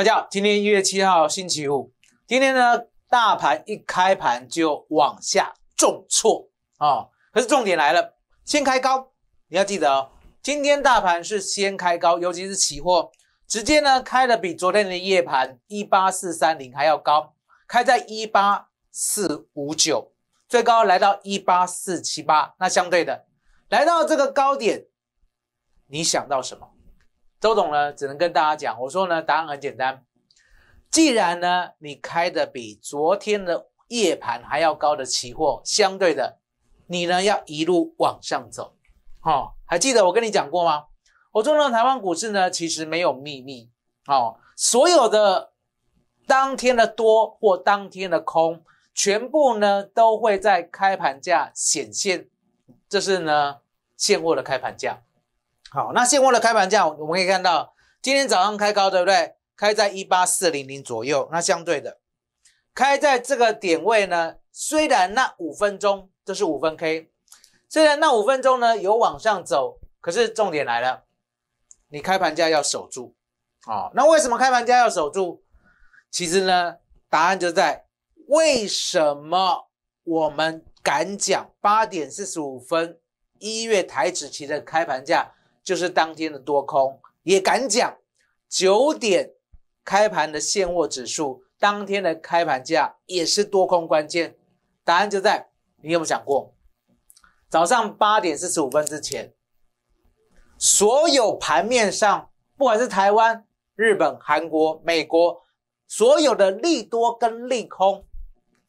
大家好，今天一月七号星期五。今天呢，大盘一开盘就往下重挫啊。可是重点来了，先开高，你要记得，哦，今天大盘是先开高，尤其是期货，直接呢开的比昨天的夜盘一八四三零还要高，开在一八四五九，最高来到一八四七八。那相对的，来到这个高点，你想到什么？周总呢，只能跟大家讲，我说呢，答案很简单，既然呢你开的比昨天的夜盘还要高的期货，相对的，你呢要一路往上走，哦，还记得我跟你讲过吗？我说呢台湾股市呢，其实没有秘密，哦，所有的当天的多或当天的空，全部呢都会在开盘价显现，这是呢现货的开盘价。好，那现货的开盘价我们可以看到，今天早上开高，对不对？开在一八四零零左右。那相对的，开在这个点位呢，虽然那五分钟这是五分 K，虽然那五分钟呢有往上走，可是重点来了，你开盘价要守住。哦，那为什么开盘价要守住？其实呢，答案就在为什么我们敢讲八点四十五分一月台指期的开盘价。就是当天的多空也敢讲，九点开盘的现货指数，当天的开盘价也是多空关键。答案就在你有没有想过，早上八点四十五分之前，所有盘面上不管是台湾、日本、韩国、美国，所有的利多跟利空，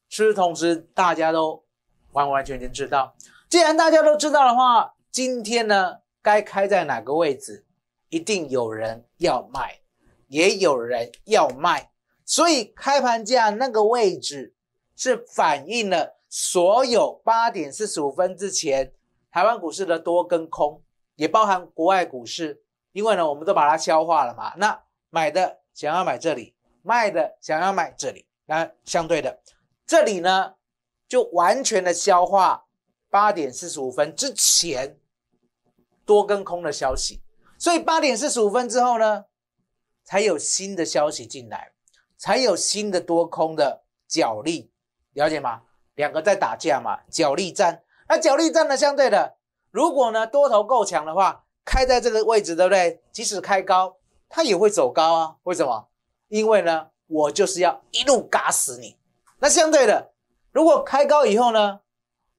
是同时大家都完完全全知道？既然大家都知道的话，今天呢？该开在哪个位置？一定有人要卖，也有人要卖，所以开盘价那个位置是反映了所有八点四十五分之前台湾股市的多跟空，也包含国外股市，因为呢，我们都把它消化了嘛。那买的想要买这里，卖的想要买这里，那相对的，这里呢就完全的消化八点四十五分之前。多跟空的消息，所以八点四十五分之后呢，才有新的消息进来，才有新的多空的角力，了解吗？两个在打架嘛，角力战。那角力战呢，相对的，如果呢多头够强的话，开在这个位置，对不对？即使开高，它也会走高啊。为什么？因为呢，我就是要一路嘎死你。那相对的，如果开高以后呢，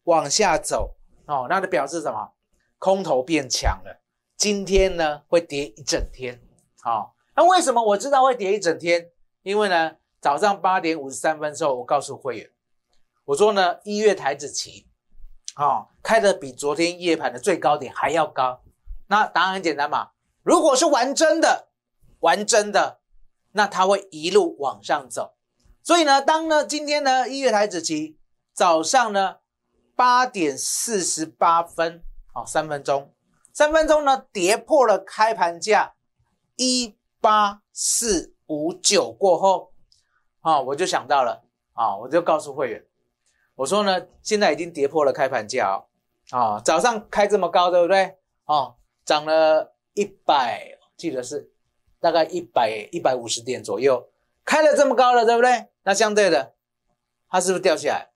往下走哦，那表示什么？空头变强了，今天呢会跌一整天。好，那为什么我知道会跌一整天？因为呢，早上八点五十三分时候，我告诉会员，我说呢，一月台子旗，啊，开的比昨天夜盘的最高点还要高。那答案很简单嘛，如果是玩真的，玩真的，那它会一路往上走。所以呢，当呢今天呢一月台子旗早上呢八点四十八分。好，三分钟，三分钟呢，跌破了开盘价一八四五九过后，啊，我就想到了，啊，我就告诉会员，我说呢，现在已经跌破了开盘价，啊，啊，早上开这么高，对不对？啊，涨了一百，记得是大概一百一百五十点左右，开了这么高了，对不对？那相对的，它是不是掉下来？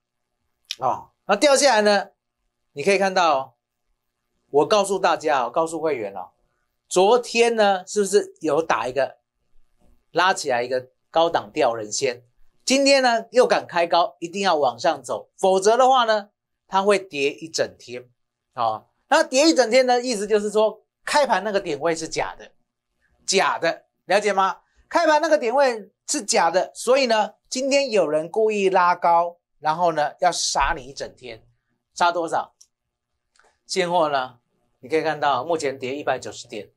啊，那掉下来呢，你可以看到。我告诉大家啊，告诉会员哦，昨天呢是不是有打一个拉起来一个高档吊人先？今天呢又敢开高，一定要往上走，否则的话呢，它会跌一整天啊。那跌一整天的意思就是说，开盘那个点位是假的，假的，了解吗？开盘那个点位是假的，所以呢，今天有人故意拉高，然后呢要杀你一整天，杀多少？现货呢，你可以看到目前跌一百九十点，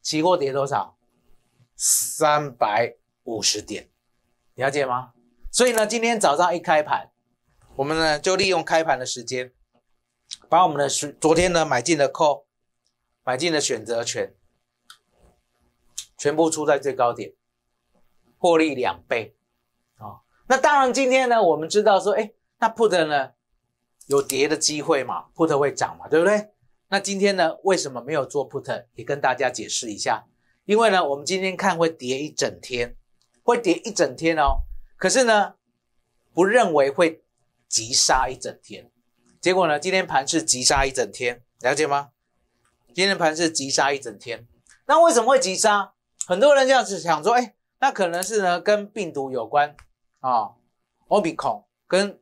期货跌多少？三百五十点，了解吗？所以呢，今天早上一开盘，我们呢就利用开盘的时间，把我们的昨昨天呢买进的 call，买进的选择权，全部出在最高点，获利两倍，啊，那当然今天呢，我们知道说，哎，那 put 呢？有跌的机会嘛，put 会涨嘛，对不对？那今天呢，为什么没有做 put？也跟大家解释一下，因为呢，我们今天看会跌一整天，会跌一整天哦。可是呢，不认为会急杀一整天。结果呢，今天盘是急杀一整天，了解吗？今天盘是急杀一整天。那为什么会急杀？很多人这样子想说，哎，那可能是呢跟病毒有关啊，Omicron 跟。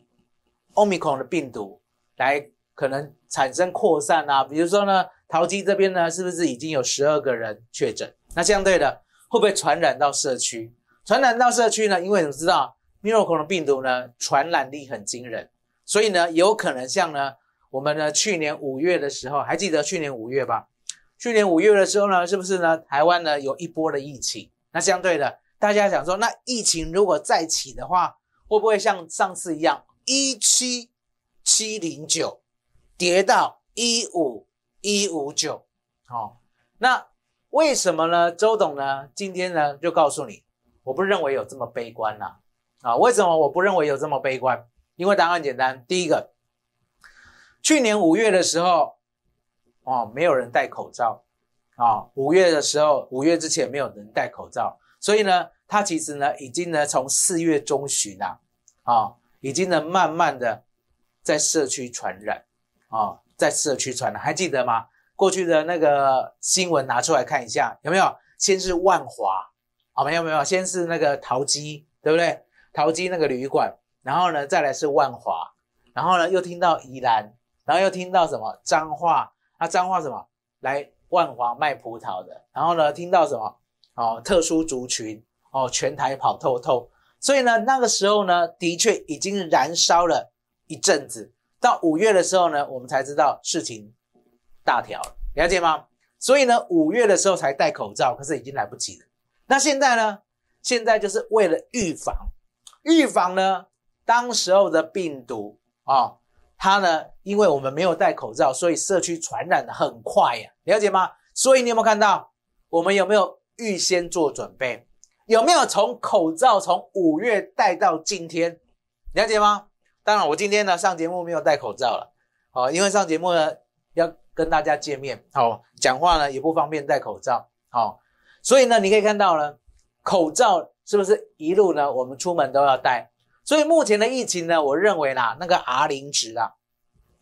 omicron 的病毒来可能产生扩散啊，比如说呢，桃机这边呢，是不是已经有十二个人确诊？那相对的，会不会传染到社区？传染到社区呢？因为你们知道 o m i c 的病毒呢，传染力很惊人，所以呢，有可能像呢，我们呢去年五月的时候，还记得去年五月吧？去年五月的时候呢，是不是呢？台湾呢有一波的疫情？那相对的，大家想说，那疫情如果再起的话，会不会像上次一样？一七七零九，跌到一五一五九，好，那为什么呢？周董呢？今天呢就告诉你，我不认为有这么悲观啦，啊，为什么我不认为有这么悲观？因为答案简单，第一个，去年五月的时候，哦，没有人戴口罩，啊，五月的时候，五月之前没有人戴口罩，所以呢，它其实呢，已经呢，从四月中旬啦，啊。已经能慢慢的在社区传染，啊，在社区传染，还记得吗？过去的那个新闻拿出来看一下，有没有？先是万华，哦，没有没有，先是那个陶基，对不对？陶基那个旅馆，然后呢，再来是万华，然后呢，又听到宜兰，然后又听到什么彰化啊，彰化什么？来万华卖葡萄的，然后呢，听到什么？哦，特殊族群，哦，全台跑透透。所以呢，那个时候呢，的确已经燃烧了一阵子。到五月的时候呢，我们才知道事情大条，了解吗？所以呢，五月的时候才戴口罩，可是已经来不及了。那现在呢？现在就是为了预防，预防呢，当时候的病毒啊，它呢，因为我们没有戴口罩，所以社区传染的很快呀，了解吗？所以你有没有看到，我们有没有预先做准备？有没有从口罩从五月戴到今天，了解吗？当然，我今天呢上节目没有戴口罩了，哦，因为上节目呢要跟大家见面，哦，讲话呢也不方便戴口罩，哦，所以呢你可以看到呢，口罩是不是一路呢我们出门都要戴，所以目前的疫情呢，我认为啦那个 R 零值啊，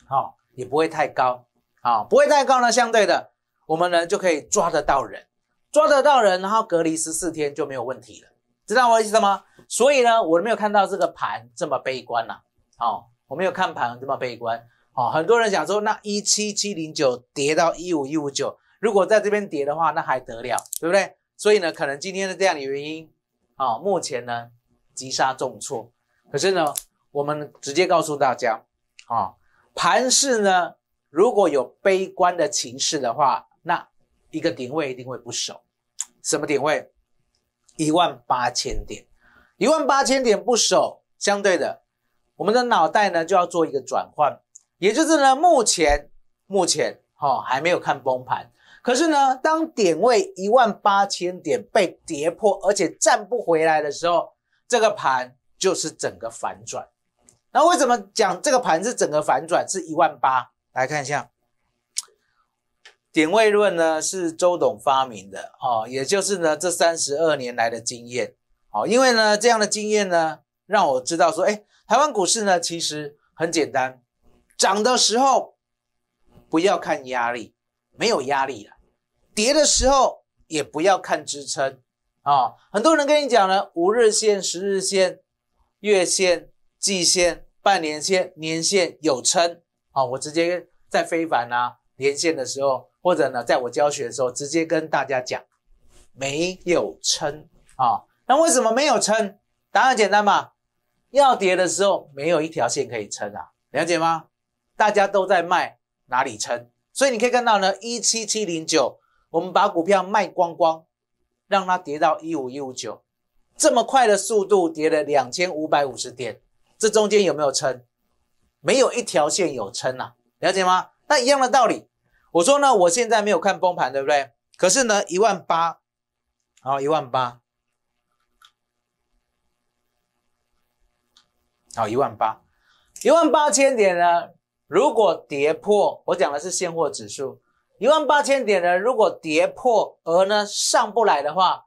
好也不会太高，好不会太高呢，相对的我们呢就可以抓得到人。抓得到人，然后隔离十四天就没有问题了，知道我意思吗？所以呢，我没有看到这个盘这么悲观啊，好，我没有看盘这么悲观。好，很多人想说那一七七零九跌到一五一五九，如果在这边跌的话，那还得了，对不对？所以呢，可能今天的这样的原因，啊，目前呢急杀重挫。可是呢，我们直接告诉大家，啊，盘市呢如果有悲观的情势的话。一个点位一定会不守，什么点位？一万八千点，一万八千点不守，相对的，我们的脑袋呢就要做一个转换，也就是呢，目前目前哈还没有看崩盘，可是呢，当点位一万八千点被跌破，而且站不回来的时候，这个盘就是整个反转。那为什么讲这个盘是整个反转？是一万八，来看一下。点位论呢是周董发明的哦，也就是呢这三十二年来的经验哦，因为呢这样的经验呢让我知道说，哎，台湾股市呢其实很简单，涨的时候不要看压力，没有压力了；跌的时候也不要看支撑啊。很多人跟你讲呢，五日线、十日线、月线、季线、半年线、年线有撑啊，我直接在非凡啊年线的时候。或者呢，在我教学的时候，直接跟大家讲，没有撑啊。那为什么没有撑？答案简单嘛，要跌的时候没有一条线可以撑啊，了解吗？大家都在卖，哪里撑？所以你可以看到呢，一七七零九，我们把股票卖光光，让它跌到一五一五九，这么快的速度跌了两千五百五十点，这中间有没有撑？没有一条线有撑啊，了解吗？那一样的道理。我说呢，我现在没有看崩盘，对不对？可是呢，一万八，好一万八，好一万八，一万八千点呢。如果跌破，我讲的是现货指数，一万八千点呢，如果跌破而呢上不来的话，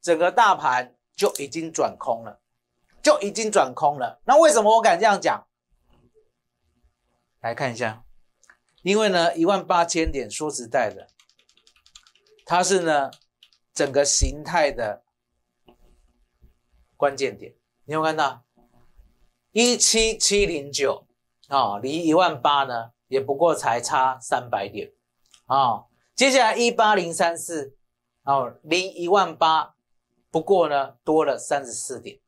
整个大盘就已经转空了，就已经转空了。那为什么我敢这样讲？来看一下。因为呢，一万八千点说实在的，它是呢整个形态的关键点。你有没有看到一七七零九啊，离一万八呢也不过才差三百点啊。接下来一八零三四啊，离一万八不过呢多了三十四点。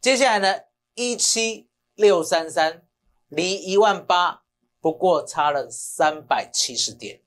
接下来呢一七六三三，离一万八。不过差了三百七十点，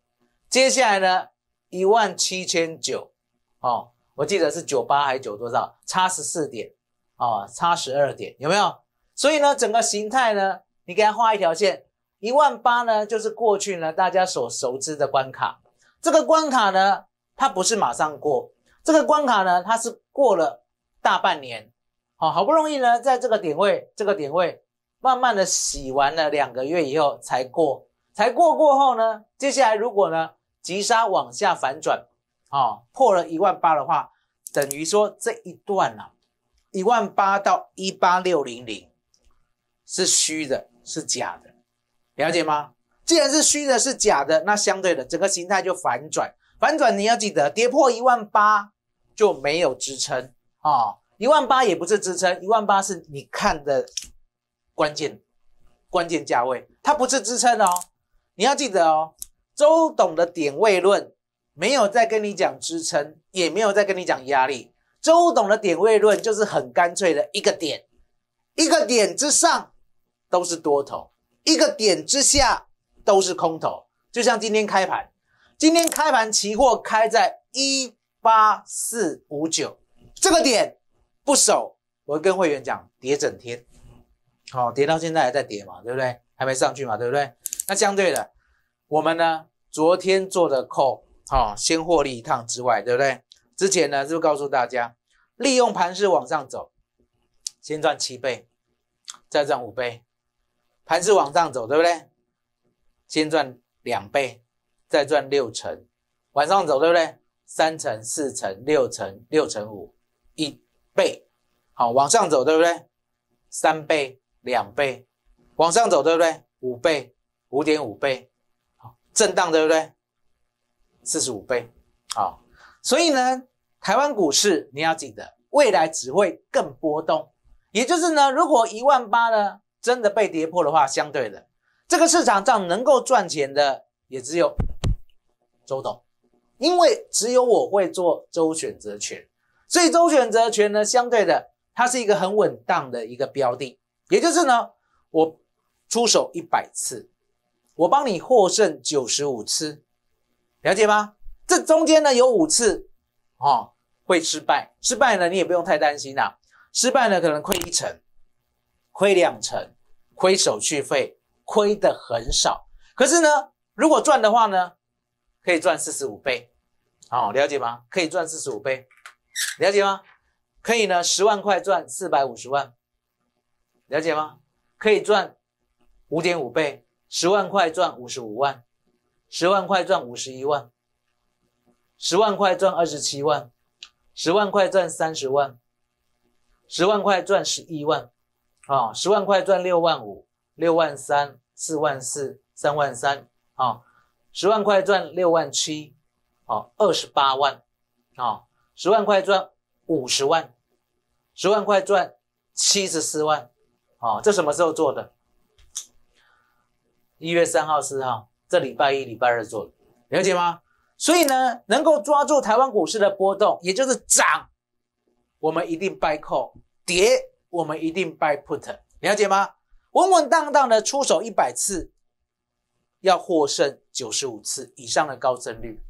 接下来呢一万七千九，哦，我记得是九八还是九多少，差十四点，哦，差十二点，有没有？所以呢，整个形态呢，你给它画一条线，一万八呢，就是过去呢大家所熟知的关卡，这个关卡呢，它不是马上过，这个关卡呢，它是过了大半年，好，好不容易呢，在这个点位，这个点位。慢慢的洗完了两个月以后才过，才过过后呢，接下来如果呢急杀往下反转，啊，破了一万八的话，等于说这一段呐，一万八到一八六零零是虚的，是假的，了解吗？既然是虚的，是假的，那相对的整个形态就反转，反转你要记得跌破一万八就没有支撑啊，一万八也不是支撑，一万八是你看的。关键，关键价位，它不是支撑哦。你要记得哦，周董的点位论没有再跟你讲支撑，也没有再跟你讲压力。周董的点位论就是很干脆的一个点，一个点之上都是多头，一个点之下都是空头。就像今天开盘，今天开盘期货开在一八四五九，这个点不守，我跟会员讲跌整天。好，跌到现在还在跌嘛，对不对？还没上去嘛，对不对？那相对的，我们呢，昨天做的扣，a 好，先获利一趟之外，对不对？之前呢，就告诉大家，利用盘势往上走，先赚七倍，再赚五倍，盘势往上走，对不对？先赚两倍，再赚六成，往上走，对不对？三成、四成、六成、六成五，一倍，好，往上走，对不对？三倍。两倍往上走，对不对？五倍，五点五倍，好，震荡，对不对？四十五倍，好。所以呢，台湾股市你要记得，未来只会更波动。也就是呢，如果一万八呢真的被跌破的话，相对的，这个市场上能够赚钱的也只有周董，因为只有我会做周选择权。所以周选择权呢，相对的，它是一个很稳当的一个标的。也就是呢，我出手一百次，我帮你获胜九十五次，了解吗？这中间呢有五次啊会失败，失败呢你也不用太担心啦，失败呢可能亏一成、亏两成、亏手续费，亏的很少。可是呢，如果赚的话呢，可以赚四十五倍，好，了解吗？可以赚四十五倍，了解吗？可以呢，十万块赚四百五十万。了解吗？可以赚五点五倍，十万块赚五十五万，十万块赚五十一万，十万块赚二十七万，十万块赚三十万，十万块赚十一万，啊，十万块赚六万五，六万三，四万四，三万三，啊，十万块赚六万七，啊，二十八万，啊，十万块赚五十万，十万块赚七十四万。哦，这什么时候做的？一月三号、四号，这礼拜一、礼拜二做的，了解吗？所以呢，能够抓住台湾股市的波动，也就是涨，我们一定 buy call；跌，我们一定 buy put，了解吗？稳稳当当的出手一百次，要获胜九十五次以上的高胜率，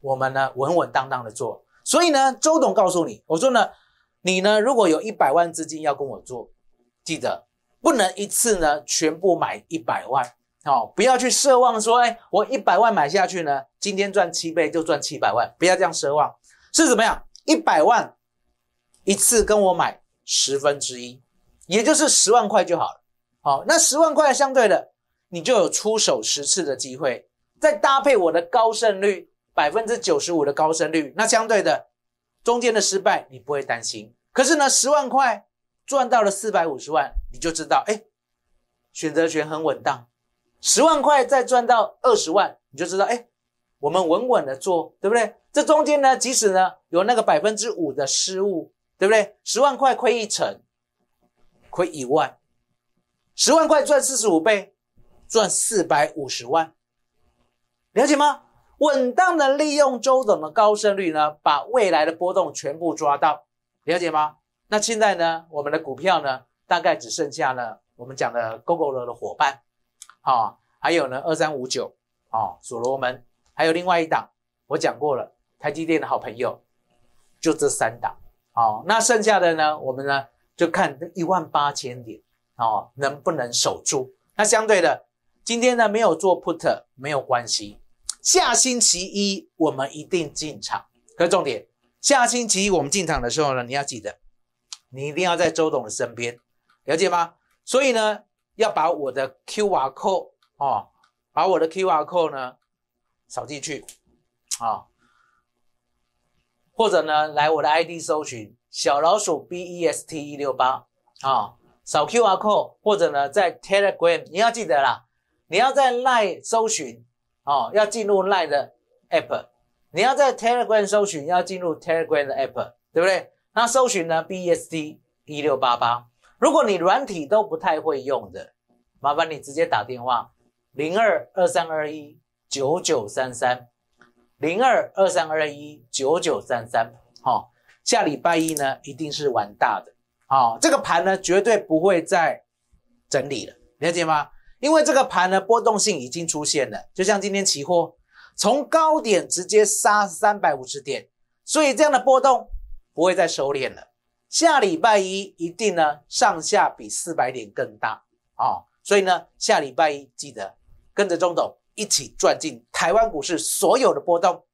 我们呢稳稳当当的做。所以呢，周董告诉你，我说呢，你呢如果有一百万资金要跟我做。记得不能一次呢全部买一百万，哦，不要去奢望说，哎，我一百万买下去呢，今天赚七倍就赚七百万，不要这样奢望。是怎么样？一百万一次跟我买十分之一，也就是十万块就好了。好，那十万块相对的，你就有出手十次的机会，再搭配我的高胜率，百分之九十五的高胜率，那相对的中间的失败你不会担心。可是呢，十万块。赚到了四百五十万，你就知道，哎，选择权很稳当。十万块再赚到二十万，你就知道，哎，我们稳稳的做，对不对？这中间呢，即使呢有那个百分之五的失误，对不对？十万块亏一成，亏一万，十万块赚四十五倍，赚四百五十万，了解吗？稳当的利用周等的高胜率呢，把未来的波动全部抓到，了解吗？那现在呢，我们的股票呢，大概只剩下了我们讲的 Google 的伙伴，好，还有呢二三五九，哦，所罗门，还有另外一档，我讲过了，台积电的好朋友，就这三档，哦，那剩下的呢，我们呢就看一万八千点，哦，能不能守住？那相对的，今天呢没有做 put，没有关系，下星期一我们一定进场。可重点，下星期一我们进场的时候呢，你要记得。你一定要在周董的身边，了解吗？所以呢，要把我的 Q R code 哦，把我的 Q R code 呢扫进去，啊，或者呢来我的 ID 搜寻小老鼠 B E S T 一六八啊，扫 Q R code 或者呢在 Telegram 你要记得啦，你要在 Line 搜寻哦，要进入 Line 的 App，你要在 Telegram 搜寻要进入 Telegram 的 App，对不对？那搜寻呢？B S D 一六八八。如果你软体都不太会用的，麻烦你直接打电话零二二三二一九九三三，零二二三二一九九三三。好，下礼拜一呢一定是玩大的。好，这个盘呢绝对不会再整理了，了解吗？因为这个盘呢波动性已经出现了，就像今天期货从高点直接杀三百五十点，所以这样的波动。不会再收敛了，下礼拜一一定呢上下比四百点更大啊！所以呢下礼拜一记得跟着钟董一起赚进台湾股市所有的波动。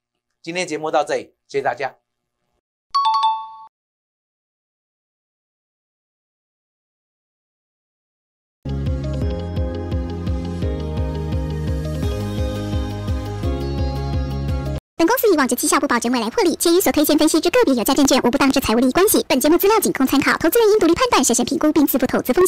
今天节目到这里，谢谢大家。本公司以往之绩效不保，证未来获利。且与所推荐、分析之个别有价证券，无不当之财务利益关系。本节目资料仅供参考，投资人应独立判断、审慎评估，并自负投资风险。